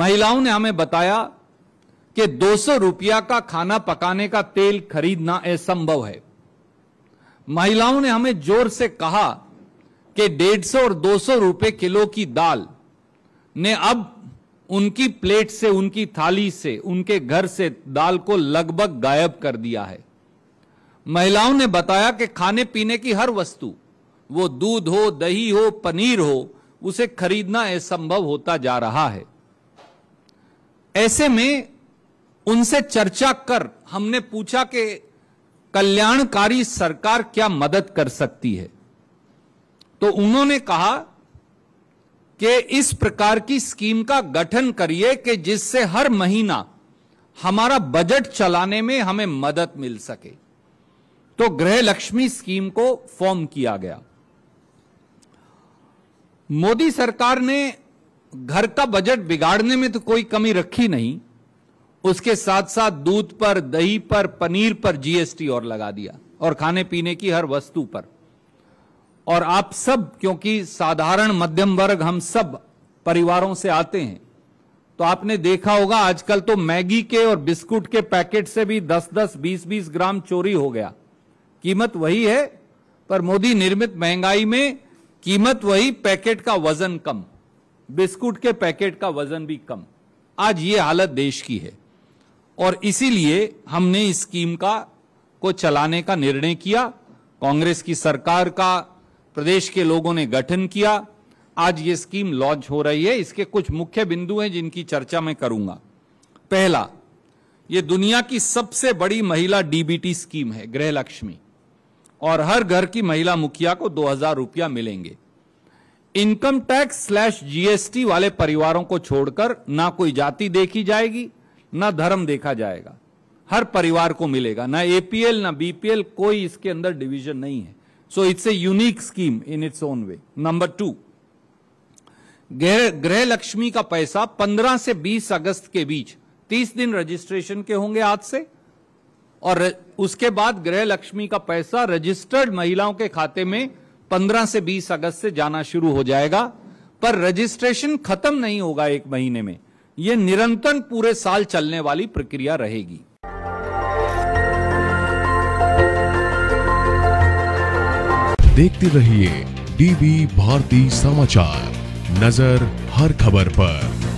महिलाओं ने हमें बताया कि 200 रुपया का खाना पकाने का तेल खरीदना असंभव है महिलाओं ने हमें जोर से कहा कि 150 और 200 रुपए किलो की दाल ने अब उनकी प्लेट से उनकी थाली से उनके घर से दाल को लगभग गायब कर दिया है महिलाओं ने बताया कि खाने पीने की हर वस्तु वो दूध हो दही हो पनीर हो उसे खरीदना असंभव होता जा रहा है ऐसे में उनसे चर्चा कर हमने पूछा कि कल्याणकारी सरकार क्या मदद कर सकती है तो उन्होंने कहा कि इस प्रकार की स्कीम का गठन करिए कि जिससे हर महीना हमारा बजट चलाने में हमें मदद मिल सके तो गृह लक्ष्मी स्कीम को फॉर्म किया गया मोदी सरकार ने घर का बजट बिगाड़ने में तो कोई कमी रखी नहीं उसके साथ साथ दूध पर दही पर पनीर पर जीएसटी और लगा दिया और खाने पीने की हर वस्तु पर और आप सब क्योंकि साधारण मध्यम वर्ग हम सब परिवारों से आते हैं तो आपने देखा होगा आजकल तो मैगी के और बिस्कुट के पैकेट से भी 10-10, 20-20 ग्राम चोरी हो गया कीमत वही है पर मोदी निर्मित महंगाई में कीमत वही पैकेट का वजन कम बिस्कुट के पैकेट का वजन भी कम आज ये हालत देश की है और इसीलिए हमने इस स्कीम का को चलाने का निर्णय किया कांग्रेस की सरकार का प्रदेश के लोगों ने गठन किया आज ये स्कीम लॉन्च हो रही है इसके कुछ मुख्य बिंदु हैं जिनकी चर्चा मैं करूंगा पहला ये दुनिया की सबसे बड़ी महिला डीबीटी स्कीम है गृहलक्ष्मी और हर घर की महिला मुखिया को दो हजार रुपया मिलेंगे इनकम टैक्स स्लैश जीएसटी वाले परिवारों को छोड़कर ना कोई जाति देखी जाएगी ना धर्म देखा जाएगा हर परिवार को मिलेगा ना एपीएल ना बीपीएल कोई इसके अंदर डिवीजन नहीं है so it's a unique scheme in its own way number two Griha Lakshmi का पैसा 15 से 20 अगस्त के बीच 30 दिन रजिस्ट्रेशन के होंगे आज से और उसके बाद गृह लक्ष्मी का पैसा रजिस्टर्ड महिलाओं के खाते में पंद्रह से बीस अगस्त से जाना शुरू हो जाएगा पर रजिस्ट्रेशन खत्म नहीं होगा एक महीने में यह निरंतर पूरे साल चलने वाली प्रक्रिया रहेगी देखते रहिए डीवी भारती समाचार नजर हर खबर पर